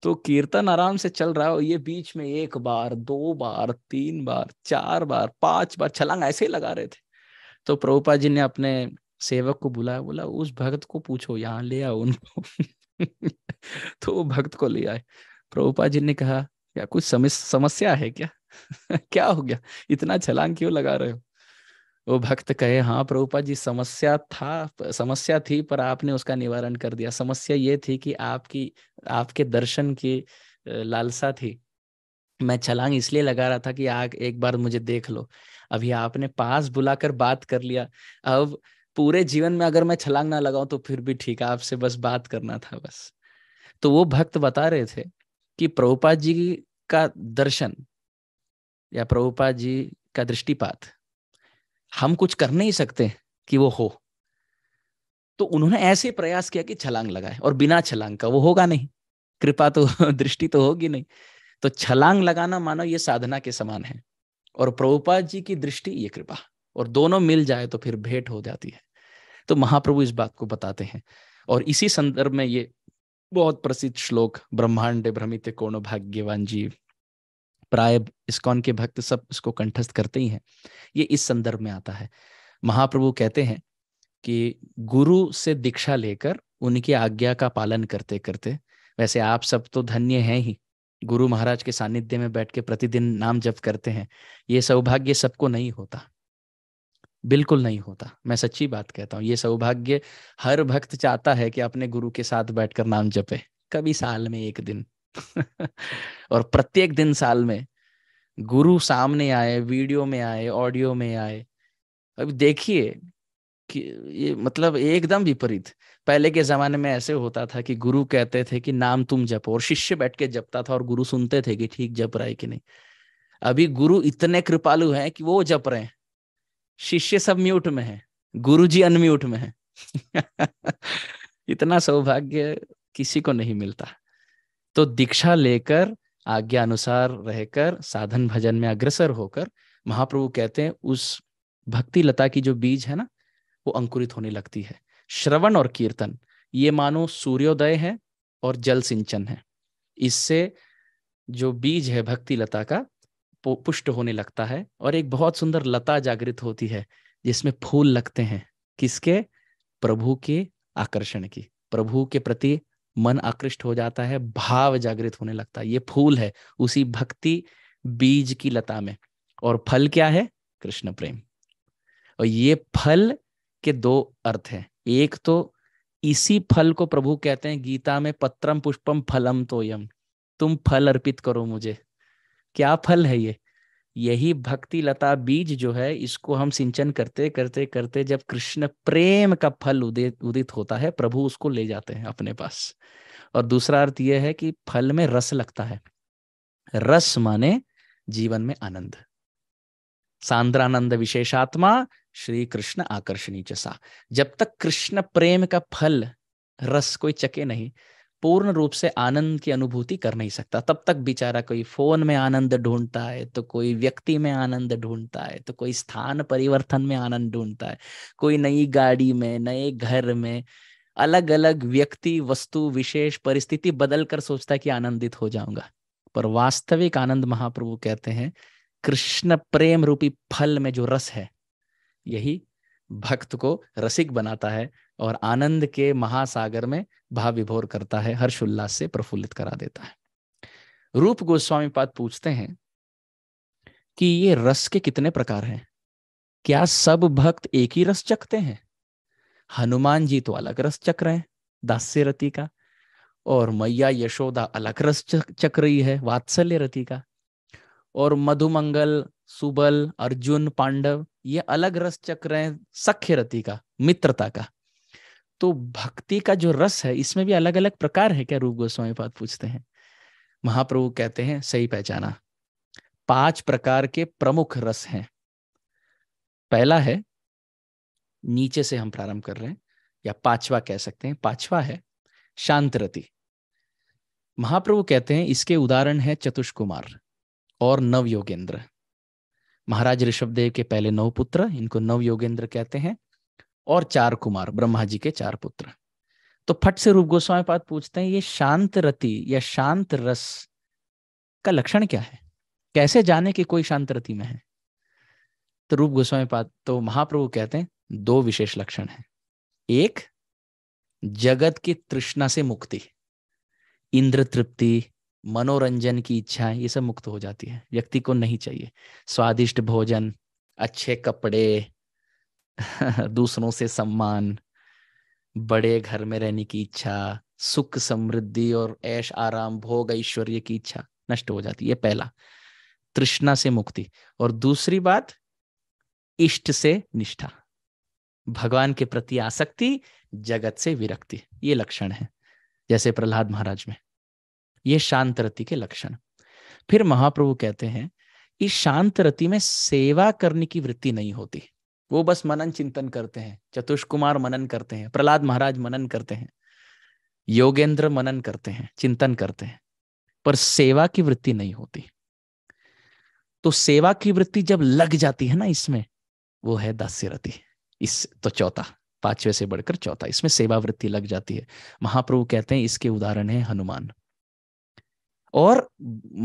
तो कीर्तन आराम से चल रहा हो ये बीच में एक बार दो बार तीन बार चार बार पांच बार छलांग ऐसे ही लगा रहे थे तो प्रभुपाद जी ने अपने सेवक को बुलाया बोला उस भक्त को पूछो यहाँ ले आओ उनको तो वो भक्त को ले आए प्रभुपा जी ने कहा क्या कुछ समस्या है क्या क्या हो गया इतना छलांग क्यों लगा रहे हो वो भक्त कहे हाँ प्रभुपा जी समस्या था समस्या थी पर आपने उसका निवारण कर दिया समस्या ये थी कि आपकी आपके दर्शन की लालसा थी मैं छलांग इसलिए लगा रहा था कि आग एक बार मुझे देख लो अभी आपने पास बुलाकर बात कर लिया अब पूरे जीवन में अगर मैं छलांग ना लगाऊं तो फिर भी ठीक है आपसे बस बात करना था बस तो वो भक्त बता रहे थे कि प्रभुपाद जी का दर्शन या प्रभुपाद जी का दृष्टिपात हम कुछ कर नहीं सकते कि वो हो तो उन्होंने ऐसे प्रयास किया कि छलांग लगाए और बिना छलांग का वो होगा नहीं कृपा तो दृष्टि तो होगी नहीं तो छलांग लगाना मानो ये साधना के समान है और प्रभुपाद जी की दृष्टि ये कृपा और दोनों मिल जाए तो फिर भेंट हो जाती है तो महाप्रभु इस बात को बताते हैं और इसी संदर्भ में ये बहुत प्रसिद्ध श्लोक ब्रह्मांड भ्रमित कोण भाग्यवान जीव प्राय इसकोन के भक्त सब इसको कंठस्थ करते ही हैं ये इस संदर्भ में आता है महाप्रभु कहते हैं कि गुरु से दीक्षा लेकर उनकी आज्ञा का पालन करते करते वैसे आप सब तो धन्य हैं ही गुरु महाराज के सानिध्य में बैठ के प्रतिदिन नाम जप करते हैं ये सौभाग्य सबको नहीं होता बिल्कुल नहीं होता मैं सच्ची बात कहता हूँ ये सौभाग्य हर भक्त चाहता है कि अपने गुरु के साथ बैठकर नाम जपे कभी साल में एक दिन और प्रत्येक दिन साल में गुरु सामने आए वीडियो में आए ऑडियो में आए अभी देखिए कि ये मतलब एकदम विपरीत पहले के जमाने में ऐसे होता था कि गुरु कहते थे कि नाम तुम जपो और शिष्य बैठ के जपता था और गुरु सुनते थे कि ठीक जप रहा है कि नहीं अभी गुरु इतने कृपालु हैं कि वो जप रहे हैं शिष्य सब म्यूट में है गुरु जी अनम्यूट में है इतना सौभाग्य किसी को नहीं मिलता तो दीक्षा लेकर आज्ञा अनुसार रहकर साधन भजन में अग्रसर होकर महाप्रभु कहते हैं उस भक्ति लता की जो बीज है ना वो अंकुरित होने लगती है श्रवण और कीर्तन ये मानो सूर्योदय है और जल सिंचन है इससे जो बीज है भक्ति लता का पुष्ट होने लगता है और एक बहुत सुंदर लता जागृत होती है जिसमें फूल लगते हैं किसके प्रभु के आकर्षण की प्रभु के प्रति मन आकृष्ट हो जाता है भाव जागृत होने लगता है ये फूल है उसी भक्ति बीज की लता में और फल क्या है कृष्ण प्रेम और ये फल के दो अर्थ हैं एक तो इसी फल को प्रभु कहते हैं गीता में पत्रम पुष्पम फलम तोयम तुम फल अर्पित करो मुझे क्या फल है ये यही भक्ति लता बीज जो है इसको हम सिंचन करते करते करते जब कृष्ण प्रेम का फल उदित उदित होता है प्रभु उसको ले जाते हैं अपने पास और दूसरा अर्थ यह है कि फल में रस लगता है रस माने जीवन में आनंद सांद्रानंद विशेषात्मा श्री कृष्ण आकर्षणी चा जब तक कृष्ण प्रेम का फल रस कोई चके नहीं पूर्ण रूप से आनंद की अनुभूति कर नहीं सकता तब तक बेचारा कोई फोन में आनंद ढूंढता है तो कोई व्यक्ति में आनंद ढूंढता है तो कोई स्थान परिवर्तन में आनंद ढूंढता है कोई नई गाड़ी में नए घर में अलग अलग व्यक्ति वस्तु विशेष परिस्थिति बदल कर सोचता है कि आनंदित हो जाऊंगा पर वास्तविक आनंद महाप्रभु कहते हैं कृष्ण प्रेम रूपी फल में जो रस है यही भक्त को रसिक बनाता है और आनंद के महासागर में भाव विभोर करता है हर्ष उल्लास से प्रफुल्लित करा देता है रूप गोस्वामी पाद पूछते हैं कि ये रस के कितने प्रकार हैं क्या सब भक्त एक ही रस चखते हैं हनुमान जी तो अलग रस चक रहे हैं दास्य रति का और मैया यशोदा अलग रस चक रही है वात्सल्य रति का और मधुमंगल सुबल अर्जुन पांडव ये अलग रस चक रहे हैं सख्य रति का मित्रता का तो भक्ति का जो रस है इसमें भी अलग अलग प्रकार है क्या रूप गोस्वामी पाद पूछते हैं महाप्रभु कहते हैं सही पहचाना पांच प्रकार के प्रमुख रस हैं पहला है नीचे से हम प्रारंभ कर रहे हैं या पांचवा कह सकते हैं पांचवा है शांत रति महाप्रभु कहते हैं इसके उदाहरण है चतुष कुमार और नव योगेंद्र महाराज ऋषभदेव के पहले नव पुत्र इनको नव योगेंद्र कहते हैं और चार कुमार ब्रह्मा जी के चार पुत्र तो फट से रूप गोस्वामी पाद पूछते हैं ये शांत रति या शांत रस का लक्षण क्या है कैसे जाने कि कोई शांत रति में है तो रूप गोस्वामी पाद तो महाप्रभु कहते हैं दो विशेष लक्षण है एक जगत की तृष्णा से मुक्ति इंद्र तृप्ति मनोरंजन की इच्छा ये सब मुक्त हो जाती है व्यक्ति को नहीं चाहिए स्वादिष्ट भोजन अच्छे कपड़े दूसरों से सम्मान बड़े घर में रहने की इच्छा सुख समृद्धि और ऐश आराम भोग ऐश्वर्य की इच्छा नष्ट हो जाती है पहला तृष्णा से मुक्ति और दूसरी बात इष्ट से निष्ठा भगवान के प्रति आसक्ति जगत से विरक्ति ये लक्षण है जैसे प्रहलाद महाराज में ये शांत रति के लक्षण फिर महाप्रभु कहते हैं इस शांत रति में सेवा करने की वृत्ति नहीं होती वो बस मनन चिंतन करते हैं चतुष कुमार मनन करते हैं प्रहलाद महाराज मनन करते हैं योगेंद्र मनन करते हैं चिंतन करते हैं पर सेवा की वृत्ति नहीं होती तो सेवा की वृत्ति जब लग जाती है ना इसमें वो है रति इस तो चौथा पांचवे से बढ़कर चौथा इसमें सेवा वृत्ति लग जाती है महाप्रभु कहते हैं इसके उदाहरण है हनुमान और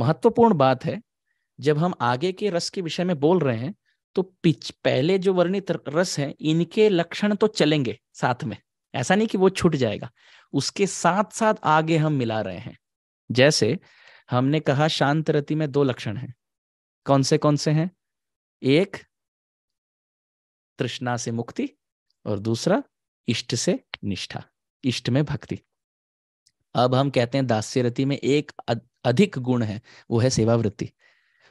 महत्वपूर्ण बात है जब हम आगे के रस के विषय में बोल रहे हैं तो पिच पहले जो वर्णित रस है इनके लक्षण तो चलेंगे साथ में ऐसा नहीं कि वो छूट जाएगा उसके साथ साथ आगे हम मिला रहे हैं जैसे हमने कहा शांत रति में दो लक्षण हैं कौन से कौन से हैं एक तृष्णा से मुक्ति और दूसरा इष्ट से निष्ठा इष्ट में भक्ति अब हम कहते हैं दास्य रति में एक अधिक गुण है वो है सेवा वृत्ति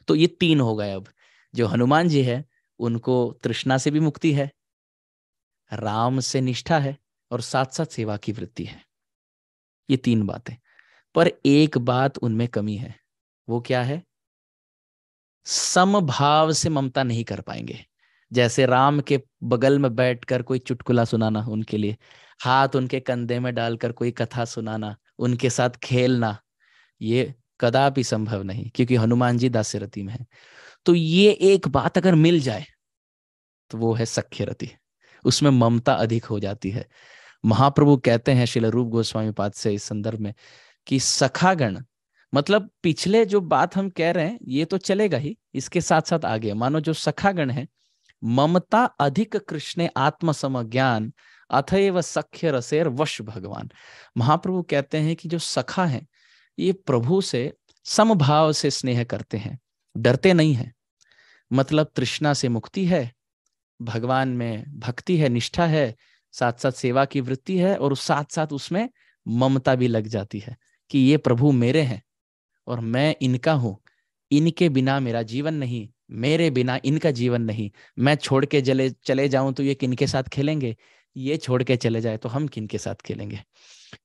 तो ये तीन हो गए अब जो हनुमान जी है उनको तृष्णा से भी मुक्ति है राम से निष्ठा है और साथ साथ सेवा की वृत्ति है ये तीन बातें पर एक बात उनमें कमी है वो क्या है समभाव से ममता नहीं कर पाएंगे जैसे राम के बगल में बैठकर कोई चुटकुला सुनाना उनके लिए हाथ उनके कंधे में डालकर कोई कथा सुनाना उनके साथ खेलना ये कदापि संभव नहीं क्योंकि हनुमान जी दासरथी में है तो ये एक बात अगर मिल जाए तो वो है सख्यरति उसमें ममता अधिक हो जाती है महाप्रभु कहते हैं शिल रूप गोस्वामी पाद से इस संदर्भ में कि सखागण मतलब पिछले जो बात हम कह रहे हैं ये तो चलेगा ही इसके साथ साथ आगे मानो जो सखागण है ममता अधिक कृष्ण आत्म समज्ञान अथएव सख्य रसेर वश भगवान महाप्रभु कहते हैं कि जो सखा है ये प्रभु से समभाव से स्नेह करते हैं डरते नहीं है मतलब तृष्णा से मुक्ति है भगवान में भक्ति है निष्ठा है साथ साथ सेवा की वृत्ति है और साथ साथ उसमें ममता भी लग जाती है कि ये प्रभु मेरे हैं और मैं इनका हूँ इनके बिना मेरा जीवन नहीं मेरे बिना इनका जीवन नहीं मैं छोड़ के जले चले जाऊं तो ये किन के साथ खेलेंगे ये छोड़ के चले जाए तो हम किन के साथ खेलेंगे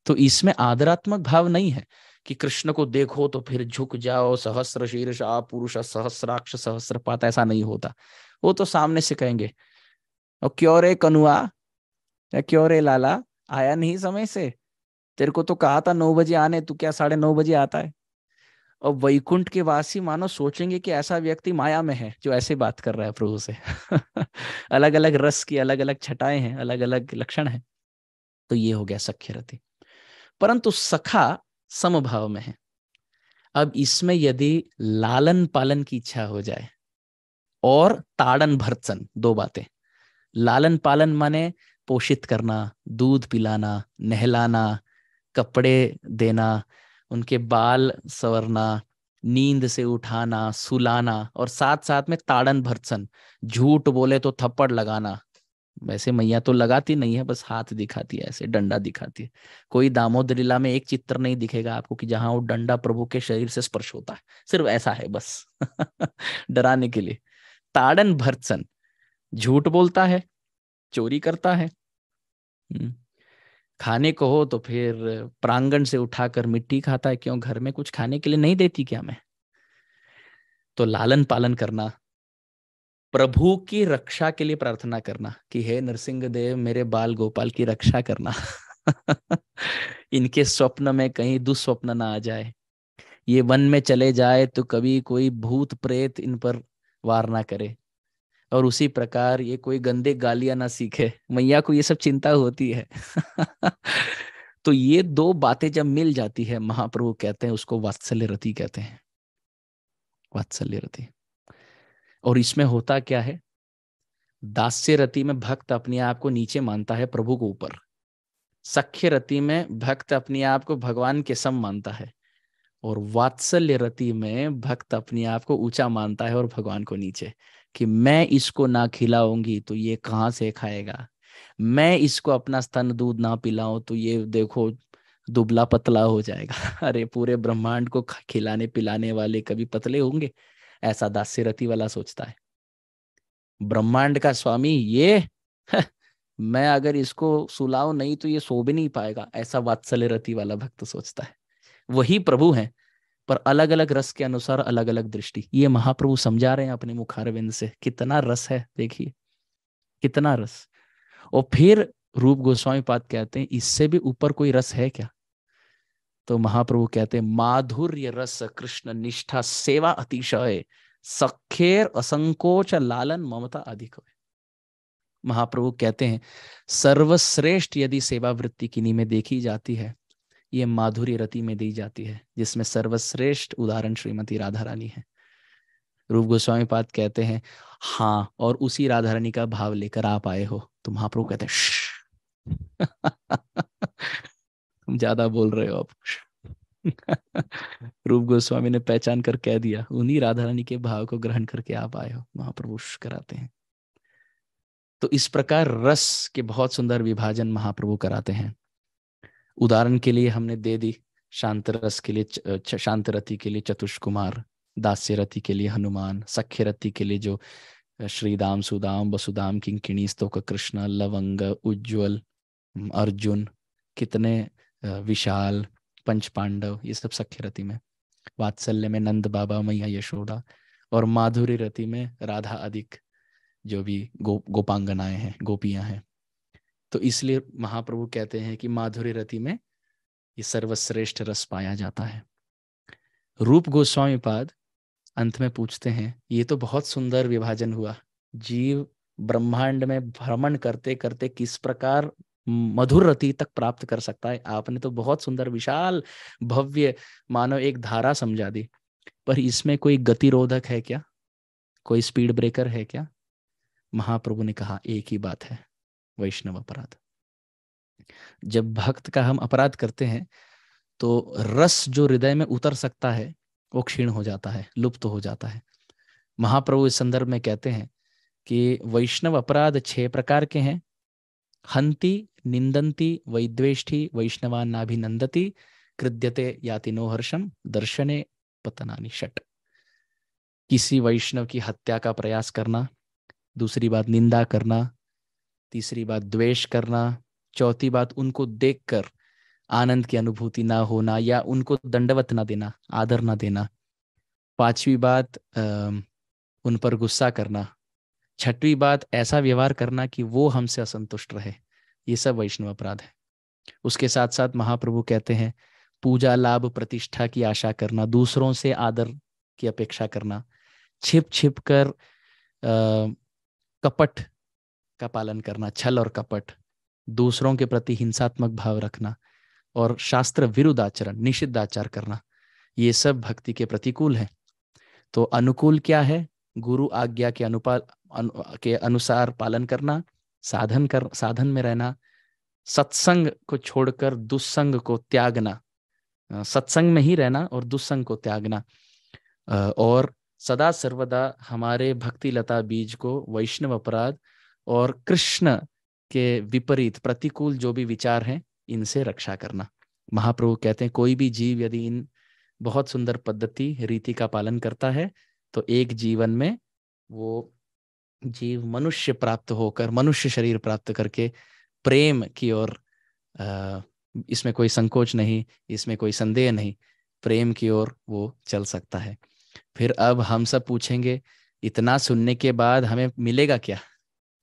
तो इसमें आदरात्मक भाव नहीं है कि कृष्ण को देखो तो फिर झुक जाओ सहस्र शीर्ष आ पुरुष सहस्राक्ष सहस्र पाता ऐसा नहीं होता वो तो सामने से कहेंगे और क्यों रे कनुआ या क्यों रे लाला आया नहीं समय से तेरे को तो कहा था नौ बजे आने तू क्या साढ़े नौ बजे आता है और वैकुंठ के वासी मानो सोचेंगे कि ऐसा व्यक्ति माया में है जो ऐसे बात कर रहा है प्रभु से अलग अलग रस की अलग अलग छटाएं हैं अलग अलग लक्षण है तो ये हो गया सख्य रति परंतु सखा समभाव में है अब इसमें यदि लालन पालन की इच्छा हो जाए और ताड़न भर्सन दो बातें लालन पालन माने पोषित करना दूध पिलाना नहलाना कपड़े देना उनके बाल सवरना नींद से उठाना सुलाना और साथ साथ में ताड़न भर्सन झूठ बोले तो थप्पड़ लगाना वैसे मैया तो लगाती नहीं है बस हाथ दिखाती है ऐसे डंडा दिखाती है कोई लीला में एक चित्र नहीं दिखेगा आपको कि जहां वो डंडा प्रभु के शरीर से स्पर्श होता है सिर्फ ऐसा है बस डराने के लिए ताड़न भरसन झूठ बोलता है चोरी करता है हम्म। खाने को हो तो फिर प्रांगण से उठाकर मिट्टी खाता है क्यों घर में कुछ खाने के लिए नहीं देती क्या मैं तो लालन पालन करना प्रभु की रक्षा के लिए प्रार्थना करना कि हे नरसिंह देव मेरे बाल गोपाल की रक्षा करना इनके स्वप्न में कहीं दुस्वप्न ना आ जाए ये वन में चले जाए तो कभी कोई भूत प्रेत इन पर वार ना करे और उसी प्रकार ये कोई गंदे गालियां ना सीखे मैया को ये सब चिंता होती है तो ये दो बातें जब मिल जाती है महाप्रभु कहते हैं उसको वात्सल्य रति कहते हैं वात्सल्य रति और इसमें होता क्या है दास्य रति में भक्त अपने आप को नीचे मानता है प्रभु को ऊपर सख्य रति में भक्त अपने आप को भगवान के सम मानता है और वात्सल्य रति में भक्त अपने आप को ऊंचा मानता है और भगवान को नीचे कि मैं इसको ना खिलाऊंगी तो ये कहाँ से खाएगा मैं इसको अपना स्तन दूध ना पिलाऊं तो ये देखो दुबला पतला हो जाएगा अरे पूरे ब्रह्मांड को खिलाने पिलाने वाले कभी पतले होंगे ऐसा दास्यरथी वाला सोचता है ब्रह्मांड का स्वामी ये मैं अगर इसको सुलाऊ नहीं तो ये सो भी नहीं पाएगा ऐसा वात्सल्य रति वाला भक्त सोचता है वही प्रभु है पर अलग अलग रस के अनुसार अलग अलग दृष्टि ये महाप्रभु समझा रहे हैं अपने मुखारविंद से कितना रस है देखिए कितना रस और फिर रूप गोस्वामी पाद कहते हैं इससे भी ऊपर कोई रस है क्या तो महाप्रभु कहते हैं माधुर्य रस कृष्ण निष्ठा सेवा अतिशय सखेर असंकोच लालन ममता अधिक महाप्रभु कहते हैं सर्वश्रेष्ठ यदि सेवा वृत्ति किन्हीं में देखी जाती है ये माधुर्य रति में दी जाती है जिसमें सर्वश्रेष्ठ उदाहरण श्रीमती राधा रानी है रूप गोस्वामी पाद कहते हैं हाँ और उसी राधा रानी का भाव लेकर आप आए हो तो महाप्रभु कहते हैं ज्यादा बोल रहे हो आप रूप गोस्वामी ने पहचान कर कह दिया उन्हीं राधा रानी के भाव को ग्रहण करके आप आए हो महाप्रभु कराते हैं तो इस प्रकार रस के बहुत सुंदर विभाजन महाप्रभु कराते हैं उदाहरण के लिए हमने दे दी शांत रस के लिए शांत रति के लिए चतुष कुमार दास्य रति के लिए हनुमान सख्य रति के लिए जो श्री दाम सुदाम वसुदाम किंकिणी स्तोक कृष्ण लवंग उज्जवल अर्जुन कितने विशाल पंच पांडव ये सब सख्य रति में वात्सल्य में नंद बाबा मैया यशोदा और माधुरी रति में राधा अधिक जो भी गो गोपांगनाएं हैं गोपियां हैं तो इसलिए महाप्रभु कहते हैं कि माधुरी रति में ये सर्वश्रेष्ठ रस पाया जाता है रूप गोस्वामी पाद अंत में पूछते हैं ये तो बहुत सुंदर विभाजन हुआ जीव ब्रह्मांड में भ्रमण करते करते किस प्रकार मधुर रति तक प्राप्त कर सकता है आपने तो बहुत सुंदर विशाल भव्य मानव एक धारा समझा दी पर इसमें कोई गतिरोधक है क्या कोई स्पीड ब्रेकर है क्या महाप्रभु ने कहा एक ही बात है वैष्णव अपराध जब भक्त का हम अपराध करते हैं तो रस जो हृदय में उतर सकता है वो क्षीण हो जाता है लुप्त तो हो जाता है महाप्रभु इस संदर्भ में कहते हैं कि वैष्णव अपराध छह प्रकार के हैं हंति निंदन्ति वैद्वेष्टि वैष्णवान्नाभिनंदति कृद्यते याति नो हर्षम दर्शने पतनानि षट किसी वैष्णव की हत्या का प्रयास करना दूसरी बात निंदा करना तीसरी बात द्वेष करना चौथी बात उनको देखकर आनंद की अनुभूति ना होना या उनको दंडवत ना देना आदर ना देना पांचवी बात उन पर गुस्सा करना छठवीं बात ऐसा व्यवहार करना कि वो हमसे असंतुष्ट रहे ये सब वैष्णव अपराध है उसके साथ साथ महाप्रभु कहते हैं पूजा लाभ प्रतिष्ठा की आशा करना दूसरों से आदर की अपेक्षा करना छिप छिप कर आ, कपट का पालन करना छल और कपट दूसरों के प्रति हिंसात्मक भाव रखना और शास्त्र विरुद्ध आचरण निषिद्ध आचार करना ये सब भक्ति के प्रतिकूल है तो अनुकूल क्या है गुरु आज्ञा के अनुपाल के अनुसार पालन करना साधन कर साधन में रहना सत्संग को छोड़कर दुस्संग को त्यागना सत्संग में ही रहना और दुस्संग को त्यागना और सदा सर्वदा हमारे भक्ति लता बीज को वैष्णव अपराध और कृष्ण के विपरीत प्रतिकूल जो भी विचार हैं इनसे रक्षा करना महाप्रभु कहते हैं कोई भी जीव यदि इन बहुत सुंदर पद्धति रीति का पालन करता है तो एक जीवन में वो जीव मनुष्य प्राप्त होकर मनुष्य शरीर प्राप्त करके प्रेम की ओर इसमें कोई संकोच नहीं इसमें कोई संदेह नहीं प्रेम की ओर वो चल सकता है फिर अब हम सब पूछेंगे इतना सुनने के बाद हमें मिलेगा क्या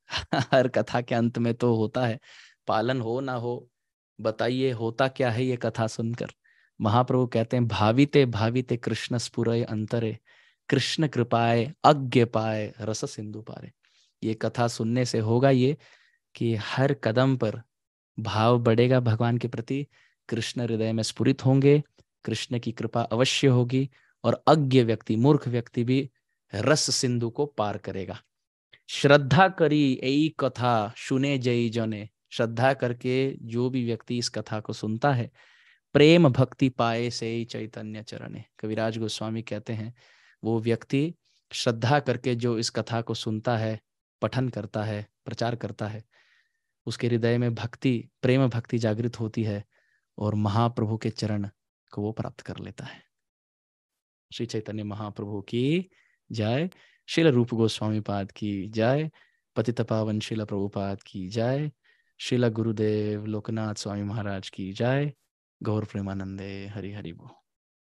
हर कथा के अंत में तो होता है पालन हो ना हो बताइए होता क्या है ये कथा सुनकर महाप्रभु कहते हैं भावित भावित कृष्ण स्पुर अंतरे कृष्ण कृपाए अज्ञ पाए रस सिंधु पारे ये कथा सुनने से होगा ये कि हर कदम पर भाव बढ़ेगा भगवान के प्रति कृष्ण हृदय में स्फुरित होंगे कृष्ण की कृपा अवश्य होगी और अज्ञ व्यक्ति मूर्ख व्यक्ति भी रस सिंधु को पार करेगा श्रद्धा करी यही कथा सुने जई जने श्रद्धा करके जो भी व्यक्ति इस कथा को सुनता है प्रेम भक्ति पाए से चैतन्य चरणे कविराज गोस्वामी कहते हैं वो व्यक्ति श्रद्धा करके जो इस कथा को सुनता है पठन करता है प्रचार करता है उसके हृदय में भक्ति प्रेम भक्ति जागृत होती है और महाप्रभु के चरण को वो प्राप्त कर लेता है श्री चैतन्य महाप्रभु की जय शिल रूप गोस्वामी पाद की जय पति तपावन शिल प्रभुपाद की जय शिला गुरुदेव लोकनाथ स्वामी महाराज की जय गौर प्रेमानंदे हरि हरि बो